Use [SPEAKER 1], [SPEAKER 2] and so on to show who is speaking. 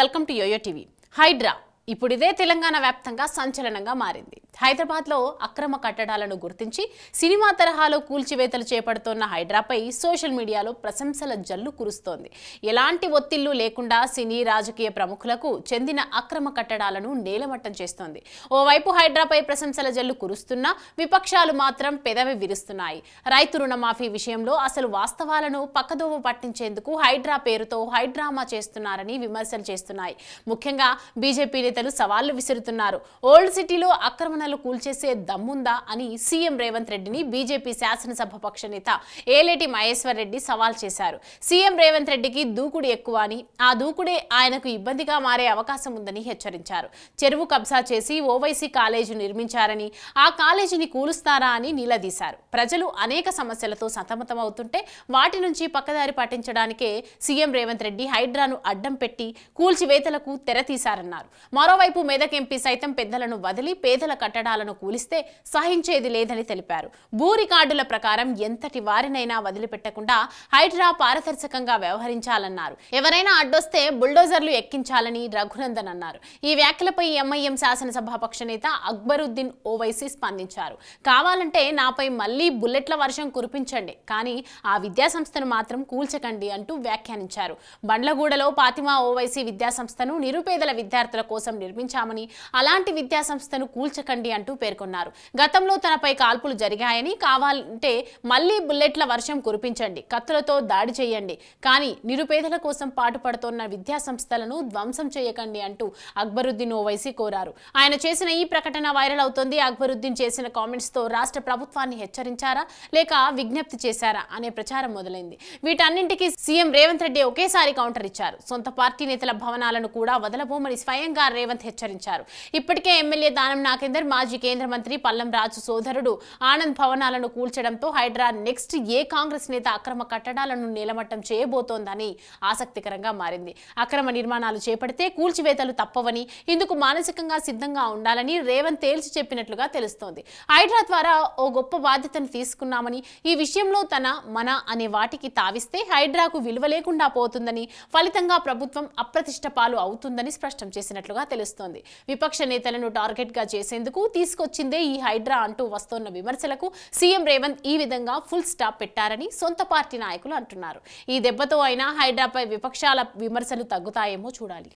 [SPEAKER 1] welcome to YoYo TV Hydraa ఇదే తెలంగాణ వ్యాప్తంగా సంచలనంగా మారింది హైదరాబాద్లో అక్రమ కట్టడాలను గుర్తించి సినిమా తరహాలో కూల్చివేతలు చేపడుతున్న హైడ్రాపై సోషల్ మీడియాలో ప్రశంసల జల్లు కురుస్తోంది ఎలాంటి ఒత్తిళ్లు లేకుండా సినీ రాజకీయ ప్రముఖులకు చెందిన అక్రమ కట్టడాలను నేలమట్టం చేస్తోంది ఓవైపు హైడ్రాపై ప్రశంసల జల్లు కురుస్తున్నా విపక్షాలు మాత్రం పెదవి విరుస్తున్నాయి రైతు రుణమాఫీ విషయంలో అసలు వాస్తవాలను పక్కదోవ పట్టించేందుకు హైడ్రా పేరుతో హైడ్రామా చేస్తున్నారని విమర్శలు చేస్తున్నాయి ముఖ్యంగా బీజేపీ నేతలు సవాళ్లు విసురుతున్నారు ఓల్డ్ సిటీలో అక్రమ శాసనాలు కూల్చేసే దమ్ముందా అని సీఎం రేవంత్ రెడ్డిని బీజేపీ శాసనసభ పక్ష నేత ఏలేటి మహేశ్వర రెడ్డి సవాల్ చేశారు సీఎం రేవంత్ రెడ్డికి దూకుడు ఎక్కువ అని ఆ దూకుడే ఆయనకు ఇబ్బందిగా మారే అవకాశం ఉందని హెచ్చరించారు చెరువు కబ్జా చేసి ఓవైసీ కాలేజీ నిర్మించారని ఆ కాలేజీని కూలుస్తారా అని నిలదీశారు ప్రజలు అనేక సమస్యలతో సతమతమవుతుంటే వాటి నుంచి పక్కదారి పాటించడానికే సీఎం రేవంత్ రెడ్డి హైడ్రాను అడ్డం పెట్టి కూల్చివేతలకు తెరతీశారన్నారు మరోవైపు మెదక్ ఎంపీ సైతం పెద్దలను వదిలి పేదల కట్ట కట్టడాలను కూలిస్తే సహించేది లేదని తెలిపారు భూ రికార్డుల ప్రకారం ఎంతటి వారినైనా వదిలిపెట్టకుండా హైడ్రా పారదర్శకంగా వ్యవహరించాలన్నారు ఎవరైనా అడ్డొస్తే బుల్డోజర్లు ఎక్కించాలని రఘునందన్ అన్నారు ఈ వ్యాఖ్యలపై ఎంఐఎం శాసనసభాపక్ష నేత అక్బరుద్దీన్ ఓవైసీ స్పందించారు కావాలంటే నాపై మళ్లీ బుల్లెట్ల వర్షం కురిపించండి కానీ ఆ విద్యాసంస్థను మాత్రం కూల్చకండి అంటూ వ్యాఖ్యానించారు బండ్లగూడలో పాతిమా ఓవైసీ విద్యాసంస్థను నిరుపేదల విద్యార్థుల కోసం నిర్మించామని అలాంటి విద్యాసంస్థను కూల్చకండి చేయండి అంటూ పేర్కొన్నారు గతంలో తనపై కాల్పులు జరిగాయని కావాలంటే మళ్లీ బుల్లెట్ల వర్షం కురిపించండి కత్తులతో దాడి చేయండి కానీ నిరుపేదల కోసం పాటుపడుతోన్న సంస్థలను ధ్వంసం చేయకండి అంటూ అక్బరుద్దీన్ ఓవైసీ కోరారు ఆయన చేసిన ఈ ప్రకటన వైరల్ అవుతోంది అక్బరుద్దీన్ చేసిన కామెంట్స్తో రాష్ట్ర ప్రభుత్వాన్ని హెచ్చరించారా లేక విజ్ఞప్తి చేశారా అనే ప్రచారం మొదలైంది వీటన్నింటికి సీఎం రేవంత్ రెడ్డి ఒకేసారి కౌంటర్ ఇచ్చారు సొంత పార్టీ నేతల భవనాలను కూడా వదలబోమని స్వయంగా రేవంత్ హెచ్చరించారు ఇప్పటికే ఎమ్మెల్యే దానం నాకేందర్ మాజీ కేంద్ర మంత్రి పల్లం రాజు సోదరుడు ఆనంద్ భవనాలను కూల్చడంతో హైడ్రా నెక్స్ట్ ఏ కాంగ్రెస్ నేత అక్రమ కట్టడాలను నిలమట్టం చేయబోతోందని ఆసక్తికరంగా మారింది అక్రమ నిర్మాణాలు చేపడితే కూల్చివేతలు తప్పవని ఇందుకు మానసికంగా సిద్ధంగా ఉండాలని రేవంత్ తేల్చి చెప్పినట్లుగా తెలుస్తోంది హైడ్రా ద్వారా ఓ గొప్ప బాధ్యతను తీసుకున్నామని ఈ విషయంలో తన మన అనే వాటికి తావిస్తే హైడ్రాకు విలువ లేకుండా పోతుందని ఫలితంగా ప్రభుత్వం అప్రతిష్ట పాలు అవుతుందని స్పష్టం చేసినట్లుగా తెలుస్తోంది విపక్ష నేతలను టార్గెట్ గా చేసేందుకు వద్దకు తీసుకొచ్చిందే ఈ హైడ్రా అంటూ వస్తోన్న విమర్శలకు సీఎం రేవంత్ ఈ విధంగా ఫుల్ స్టాప్ పెట్టారని సొంత పార్టీ నాయకులు అంటున్నారు ఈ దెబ్బతో అయినా హైడ్రాపై విపక్షాల విమర్శలు తగ్గుతాయేమో చూడాలి